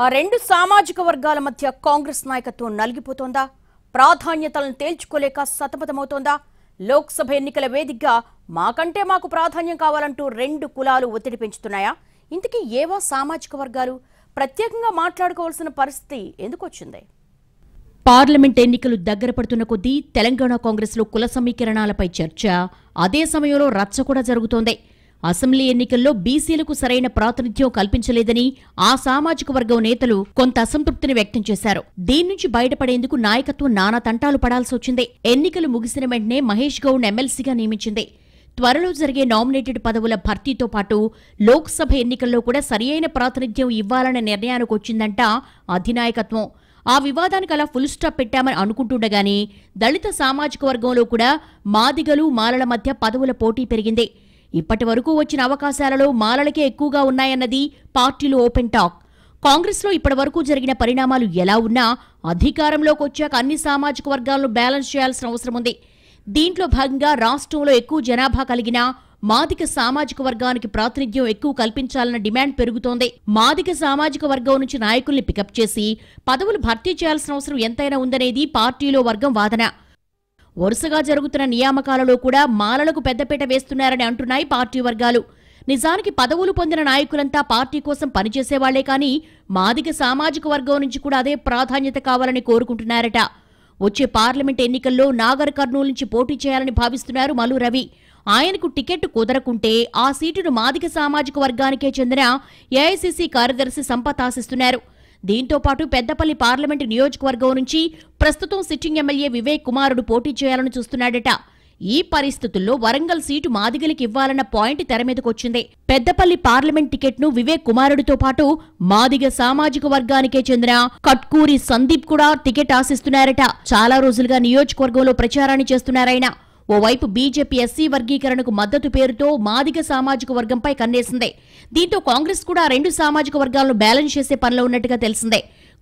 ఆ రెండు సామాజిక వర్గాల మధ్య కాంగ్రెస్ నాయకత్వం నలిగిపోతోందా ప్రాధాన్యతలను తేల్చుకోలేక సతమతమవుతోందా లోక్సభ ఎన్నికల వేదికగా మాకంటే మాకు ప్రాధాన్యం కావాలంటూ రెండు కులాలు ఒత్తిడి పెంచుతున్నాయా ఇంతకీ ఏవో సామాజిక వర్గాలు ప్రత్యేకంగా మాట్లాడుకోవాల్సిన పరిస్థితి ఎందుకు వచ్చింది పార్లమెంట్ ఎన్నికలు దగ్గర పడుతున్న కొద్దీ తెలంగాణ కాంగ్రెస్లో కుల సమీకరణాలపై చర్చ అదే సమయంలో రచ్చ కూడా జరుగుతోంది అసెంబ్లీ ఎన్నికల్లో బీసీలకు సరైన ప్రాతినిధ్యం కల్పించలేదని ఆ సామాజిక వర్గం నేతలు కొంత అసంతృప్తిని వ్యక్తం చేశారు దీని నుంచి బయటపడేందుకు నాయకత్వం నానా తంటాలు పడాల్సి వచ్చింది ఎన్నికలు ముగిసిన వెంటనే మహేష్ గౌడ్ ఎమ్మెల్సీగా నియమించింది త్వరలో జరిగే నామినేటెడ్ పదవుల భర్తీతో పాటు లోక్సభ ఎన్నికల్లో కూడా సరియైన ప్రాతినిధ్యం ఇవ్వాలనే నిర్ణయానికి వచ్చిందంట అధినాయకత్వం ఆ వివాదానికి అలా ఫుల్ స్టాప్ పెట్టామని అనుకుంటుండగానే దళిత సామాజిక వర్గంలో కూడా మాదిగలు మాలల మధ్య పదవుల పోటీ పెరిగింది ఇప్పటి వరకు వచ్చిన అవకాశాలలో మాలలకే ఎక్కువగా ఉన్నాయన్నది పార్టీలో ఓపెన్ టాక్ కాంగ్రెస్లో వరకు జరిగిన పరిణామాలు ఎలా ఉన్నా అధికారంలోకి వచ్చాక అన్ని సామాజిక వర్గాలను బ్యాలెన్స్ చేయాల్సిన అవసరం ఉంది దీంట్లో భాగంగా రాష్ట్రంలో ఎక్కువ జనాభా కలిగిన మాదిక సామాజిక వర్గానికి ప్రాతినిధ్యం ఎక్కువ కల్పించాలన్న డిమాండ్ పెరుగుతోంది మాదిక సామాజిక వర్గం నుంచి నాయకుల్ని పికప్ చేసి పదవులు భర్తీ చేయాల్సిన అవసరం ఎంతైనా ఉందనేది పార్టీలో వర్గం వాదన వరుసగా జరుగుతున్న నియామకాలలో కూడా మాలలకు పెద్దపీట వేస్తున్నారని అంటున్నాయి పార్టీ వర్గాలు నిజానికి పదవులు పొందిన నాయకులంతా పార్టీ కోసం పనిచేసేవాళ్లే కానీ మాదిగ సామాజిక వర్గం నుంచి కూడా అదే ప్రాధాన్యత కావాలని కోరుకుంటున్నారట వచ్చే పార్లమెంట్ ఎన్నికల్లో నాగర్ కర్నూలు నుంచి పోటీ చేయాలని భావిస్తున్నారు మలు రవి ఆయనకు టికెట్ కుదరకుంటే ఆ సీటును మాదిక సామాజిక వర్గానికే చెందిన ఏఐసీసీ కార్యదర్శి సంపత్ ఆశిస్తున్నారు దీంతో పాటు పెద్దపల్లి పార్లమెంటు నియోజకవర్గం నుంచి ప్రస్తుతం సిట్టింగ్ ఎమ్మెల్యే వివేక్ కుమారుడు పోటీ చేయాలని చూస్తున్నాడట ఈ పరిస్థితుల్లో వరంగల్ సీటు మాదిగలికి ఇవ్వాలన్న పాయింట్ తెర మీదకొచ్చింది పెద్దపల్లి పార్లమెంట్ టికెట్ను వివేక్ కుమారుడితో పాటు మాదిగ సామాజిక వర్గానికే చెందిన కట్కూరి సందీప్ కూడా టికెట్ ఆశిస్తున్నారట చాలా రోజులుగా నియోజకవర్గంలో ప్రచారాన్ని చేస్తున్నారాయన ఓవైపు బీజేపీ ఎస్సీ వర్గీకరణకు మద్దతు పేరుతో మాదిగ సామాజిక వర్గంపై కన్నేసిందే దీంతో కాంగ్రెస్ కూడా రెండు సామాజిక వర్గాలను బ్యాలెన్స్ చేసే పనిలో ఉన్నట్టుగా తెలిసిందే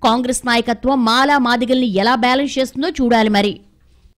కాంగ్రెస్ నాయకత్వం మాలా మాదిగల్ని ఎలా బ్యాలెన్స్ చేస్తుందో చూడాలి మరి